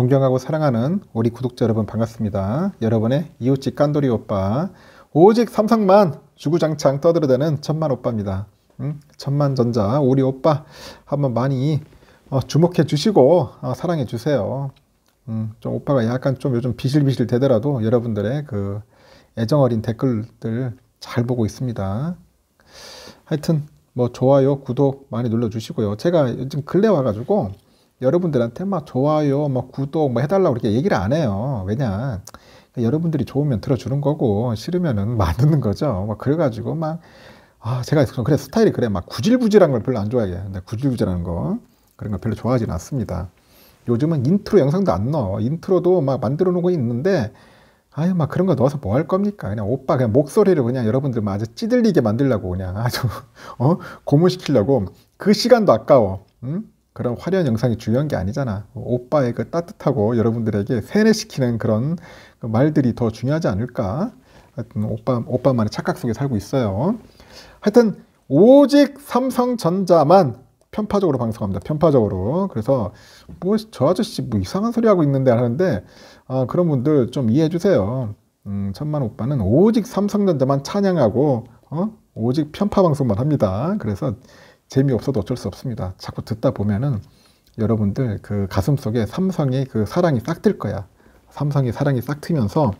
존경하고 사랑하는 우리 구독자 여러분 반갑습니다. 여러분의 이웃집 깐돌이 오빠 오직 삼성만 주구장창 떠들어대는 천만 오빠입니다. 음? 천만전자 우리 오빠 한번 많이 어, 주목해 주시고 어, 사랑해 주세요. 음, 좀 오빠가 약간 좀 요즘 비실비실 되더라도 여러분들의 그 애정 어린 댓글들 잘 보고 있습니다. 하여튼 뭐 좋아요, 구독 많이 눌러 주시고요. 제가 요즘 근래 와가지고 여러분들한테 막 좋아요, 막 구독, 뭐 해달라고 이렇게 얘기를 안 해요. 왜냐. 그러니까 여러분들이 좋으면 들어주는 거고, 싫으면은 만드는 거죠. 막 그래가지고 막, 아, 제가 그래, 스타일이 그래. 막 구질구질한 걸 별로 안좋아해 근데 구질구질한 거, 그런 거 별로 좋아하지 않습니다. 요즘은 인트로 영상도 안 넣어. 인트로도 막 만들어 놓고 있는데, 아유, 막 그런 거 넣어서 뭐 할 겁니까? 그냥 오빠 그냥 목소리를 그냥 여러분들 막 아주 찌들리게 만들려고 그냥 아주, 어? 고문시키려고. 그 시간도 아까워. 응? 그런 화려한 영상이 중요한 게 아니잖아. 오빠의 그 따뜻하고 여러분들에게 세뇌시키는 그런 그 말들이 더 중요하지 않을까? 하여튼 오빠, 오빠만의 착각 속에 살고 있어요. 하여튼 오직 삼성전자만 편파적으로 방송합니다. 편파적으로. 그래서 뭐 저 아저씨 뭐 이상한 소리 하고 있는데 하는데 아, 그런 분들 좀 이해해 주세요. 음, 천만 오빠는 오직 삼성전자만 찬양하고 어? 오직 편파 방송만 합니다. 그래서 재미없어도 어쩔 수 없습니다. 자꾸 듣다 보면은 여러분들 그 가슴 속에 삼성의 그 사랑이 싹 틀 거야. 삼성의 사랑이 싹 트면서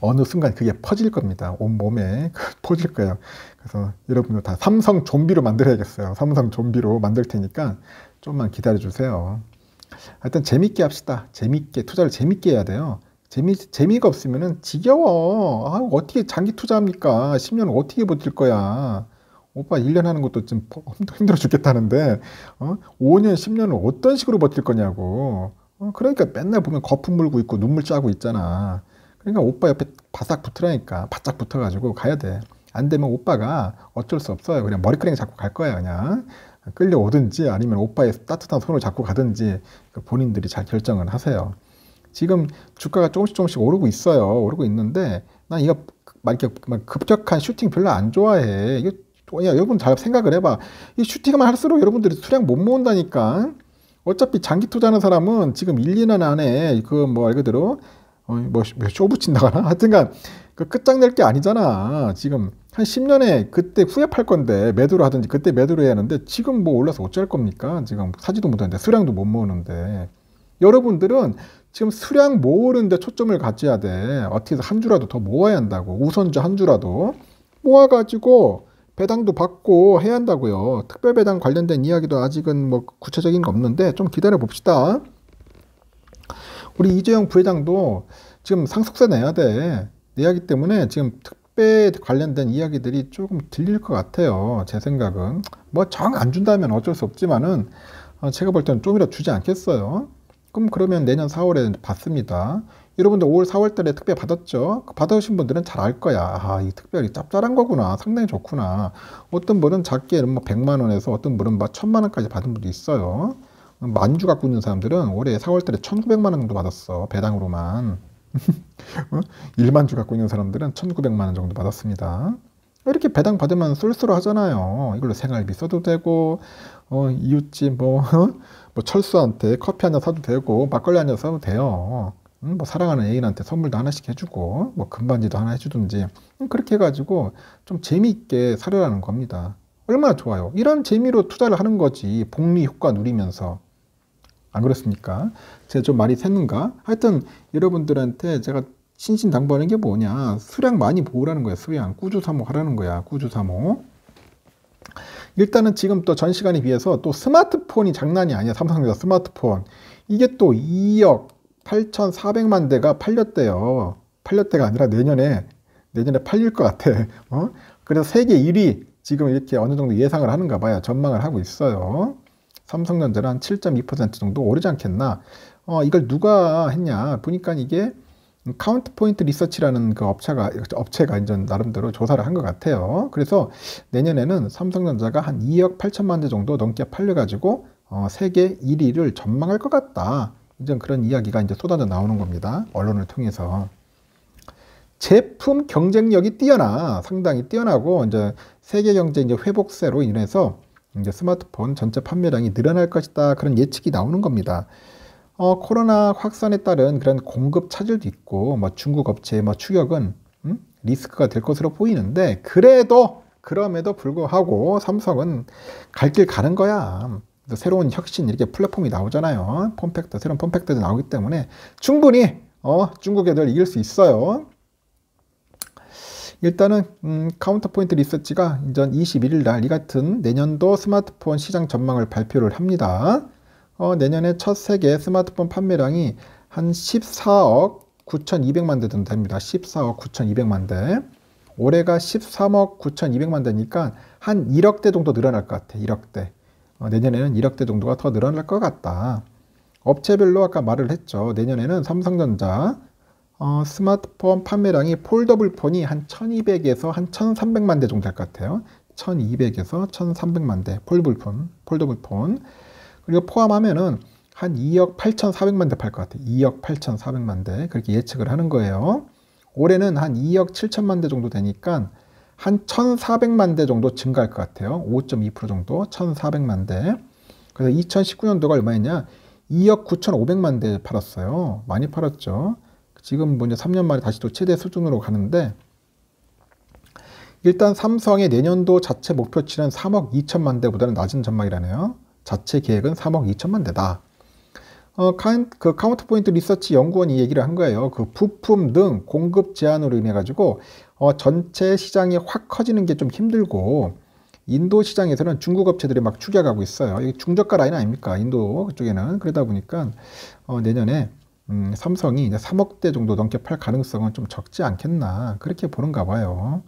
어느 순간 그게 퍼질 겁니다. 온 몸에 그 퍼질 거예요. 그래서 여러분들 다 삼성 좀비로 만들어야겠어요. 삼성 좀비로 만들 테니까 좀만 기다려 주세요. 하여튼 재밌게 합시다. 재밌게 투자를 재밌게 해야 돼요. 재미 재미가 없으면은 지겨워. 아, 어떻게 장기 투자합니까? 10년 을 어떻게 버틸 거야? 오빠 1년 하는 것도 좀 힘들어 죽겠다는데 어? 5년 10년을 어떤 식으로 버틸 거냐고 어? 그러니까 맨날 보면 거품 물고 있고 눈물 짜고 있잖아 그러니까 오빠 옆에 바싹 붙으라니까 바짝 붙어가지고 가야 돼 안 되면 오빠가 어쩔 수 없어요 그냥 머리끄댕이 잡고 갈 거야 그냥 끌려오든지 아니면 오빠의 따뜻한 손을 잡고 가든지 그 본인들이 잘 결정을 하세요 지금 주가가 조금씩 조금씩 오르고 있어요 오르고 있는데 난 이거 막 이렇게 급격한 슈팅 별로 안 좋아해 이게 야, 여러분 잘 생각을 해봐. 이 슈팅만 할수록 여러분들이 수량 못 모은다니까. 어차피 장기 투자하는 사람은 지금 1, 2년 안에 그뭐말 그대로 어, 뭐, 뭐 쇼 붙인다거나 하여튼간 그 끝장낼 게 아니잖아. 지금 한 10년에 그때 후회 팔 건데 매도를 하든지 그때 매도를 해야 하는데 지금 뭐 올라서 어쩔 겁니까? 지금 사지도 못하는데 수량도 못 모으는데 여러분들은 지금 수량 모으는데 초점을 가져야 돼. 어떻게 해서 한 주라도 더 모아야 한다고. 우선주 한 주라도 모아가지고 배당도 받고 해야 한다고요. 특별 배당 관련된 이야기도 아직은 뭐 구체적인 거 없는데 좀 기다려 봅시다. 우리 이재용 부회장도 지금 상속세 내야 돼. 내야 하기 때문에 지금 특배 관련된 이야기들이 조금 들릴 것 같아요. 제 생각은. 뭐 정 안 준다면 어쩔 수 없지만은 어, 제가 볼 때는 좀이라도 주지 않겠어요. 그럼 그러면 내년 4월에 받습니다. 여러분들 5월, 4월 달에 특별 받았죠? 받으신 분들은 잘 알 거야. 아, 이 특별이 짭짤한 거구나. 상당히 좋구나. 어떤 분은 작게 뭐 100만 원에서 어떤 분은 막 뭐 1000만 원까지 받은 분도 있어요. 만주 갖고 있는 사람들은 올해 4월 달에 1900만 원 정도 받았어. 배당으로만. 1만주 어? 갖고 있는 사람들은 1900만 원 정도 받았습니다. 뭐 이렇게 배당 받으면 쏠쏠하잖아요. 이걸로 생활비 써도 되고, 어, 이웃집 뭐, 어? 뭐 철수한테 커피 한 잔 사도 되고, 막걸리 한 잔 사도 돼요. 음, 뭐 사랑하는 애인한테 선물도 하나씩 해주고, 뭐 금반지도 하나 해주든지, 음, 그렇게 해가지고 좀 재미있게 사려라는 겁니다. 얼마나 좋아요. 이런 재미로 투자를 하는 거지. 복리 효과 누리면서. 안 그렇습니까? 제가 좀 말이 샜는가? 하여튼 여러분들한테 제가 신신 당부하는 게 뭐냐? 수량 많이 보라는 거야. 수량 꾸주 사모하라는 거야. 꾸주 사모. 일단은 지금 또 전 시간에 비해서 또 스마트폰이 장난이 아니야. 삼성전자 스마트폰. 이게 또 2억 8,400만 대가 팔렸대요. 팔렸대가 아니라 내년에 내년에 팔릴 것 같아. 어? 그래서 세계 1위 지금 이렇게 어느 정도 예상을 하는가 봐요. 전망을 하고 있어요. 삼성전자는 7.2% 정도 오르지 않겠나. 어, 이걸 누가 했냐. 보니까 이게 카운트 포인트 리서치라는 그 업체가 업체가 이제 나름대로 조사를 한 것 같아요. 그래서 내년에는 삼성전자가 한 2억 8천만 대 정도 넘게 팔려가지고 어, 세계 1위를 전망할 것 같다. 이제 그런 이야기가 이제 쏟아져 나오는 겁니다. 언론을 통해서. 제품 경쟁력이 뛰어나 상당히 뛰어나고 이제 세계 경제 이제 회복세로 인해서 이제 스마트폰 전체 판매량이 늘어날 것이다 그런 예측이 나오는 겁니다. 어, 코로나 확산에 따른 그런 공급 차질도 있고 뭐 중국 업체의 뭐 추격은 음? 리스크가 될 것으로 보이는데 그래도 그럼에도 불구하고 삼성은 갈 길 가는 거야. 새로운 혁신 이렇게 플랫폼이 나오잖아요. 폼팩터 새로운 폼팩터도 나오기 때문에 충분히 어, 중국 애들 이길 수 있어요. 일단은 음, 카운터포인트 리서치가 이전 21일 날 이 같은 내년도 스마트폰 시장 전망을 발표를 합니다. 어, 내년에 첫 세계 스마트폰 판매량이 한 14억 9,200만 대 정도 됩니다. 14억 9,200만 대. 올해가 13억 9,200만 대니까 한 1억 대 정도 늘어날 것 같아. 1억 대. 어, 내년에는 1억 대 정도가 더 늘어날 것 같다. 업체별로 아까 말을 했죠. 내년에는 삼성전자 어, 스마트폰 판매량이 폴더블폰이 한 1200에서 한 1300만 대 정도 될 것 같아요. 1200에서 1300만 대 폴더블폰, 폴더블폰. 그리고 포함하면은 한 2억 8,400만 대 팔 것 같아요. 2억 8,400만 대 그렇게 예측을 하는 거예요. 올해는 한 2억 7천만 대 정도 되니까 한 1,400만 대 정도 증가할 것 같아요. 5.2% 정도 1,400만 대. 그래서 2019년도가 얼마였냐? 2억 9,500만 대 팔았어요. 많이 팔았죠. 지금 뭐 이제 3년 만에 다시 또 최대 수준으로 가는데 일단 삼성의 내년도 자체 목표치는 3억 2천만 대보다는 낮은 전망이라네요. 자체 계획은 3억 2천만 대다. 어, 카인, 그 카운트포인트 리서치 연구원이 얘기를 한 거예요. 그 부품 등 공급 제한으로 인해 가지고 어, 전체 시장이 확 커지는 게 좀 힘들고 인도 시장에서는 중국 업체들이 막 추격하고 있어요. 이게 중저가 라인 아닙니까? 인도 그쪽에는 그러다 보니까 어, 내년에 음, 삼성이 이제 3억대 정도 넘게 팔 가능성은 좀 적지 않겠나 그렇게 보는가 봐요.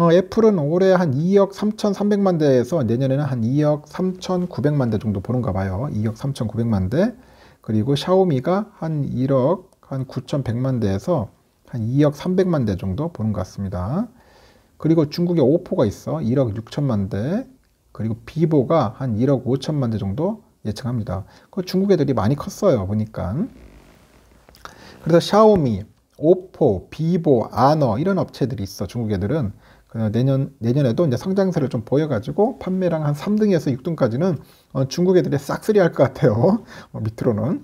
어, 애플은 올해 한 2억 3,300만 대에서 내년에는 한 2억 3,900만 대 정도 보는가 봐요. 2억 3,900만 대. 그리고 샤오미가 한 1억 한 9,100만 대에서 한 2억 300만 대 정도 보는 것 같습니다. 그리고 중국에 오포가 있어 1억 6천만 대, 그리고 비보가 한 1억 5천만 대 정도 예측합니다. 그 중국 애들이 많이 컸어요 보니까. 그래서 샤오미, 오포, 비보, 아너 이런 업체들이 있어 중국 애들은 내년 내년에도 이제 성장세를 좀 보여가지고 판매량 한 3등에서 6등까지는 어, 중국 애들이 싹쓸이 할 것 같아요 어, 밑으로는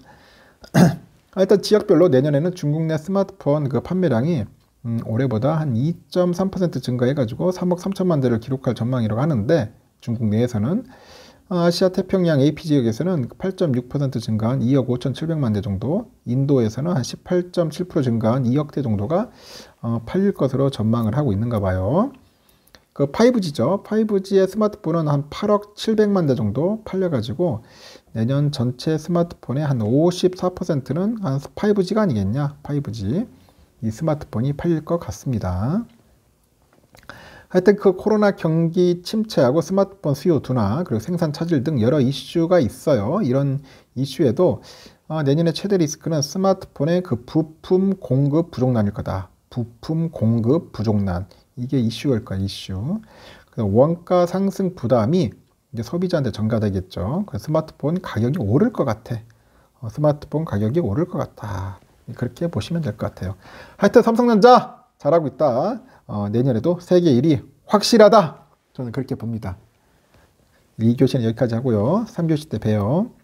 일단 지역별로 내년에는 중국 내 스마트폰 그 판매량이 음, 올해보다 한 2.3% 증가해가지고 3억 3천만 대를 기록할 전망이라고 하는데 중국 내에서는 어, 아시아 태평양 AP 지역에서는 8.6% 증가한 2억 5,700만 대 정도, 인도에서는 한 18.7% 증가한 2억 대 정도가 어, 팔릴 것으로 전망을 하고 있는가 봐요. 그 5G죠. 5G의 스마트폰은 한 8억 700만 대 정도 팔려가지고 내년 전체 스마트폰의 한 54%는 한 5G가 아니겠냐. 5G. 이 스마트폰이 팔릴 것 같습니다. 하여튼 그 코로나 경기 침체하고 스마트폰 수요 둔화 그리고 생산 차질 등 여러 이슈가 있어요. 이런 이슈에도 아, 내년에 최대 리스크는 스마트폰의 그 부품 공급 부족난일 거다. 부품 공급 부족난 이게 이슈일 거야 이슈. 그래서 원가 상승 부담이 이제 소비자한테 전가되겠죠. 그래서 스마트폰 가격이 오를 것 같아. 어, 스마트폰 가격이 오를 것 같다. 그렇게 보시면 될 것 같아요. 하여튼 삼성전자 잘하고 있다. 어, 내년에도 세계 1위 확실하다. 저는 그렇게 봅니다. 2교시는 여기까지 하고요. 3교시 때 봬요.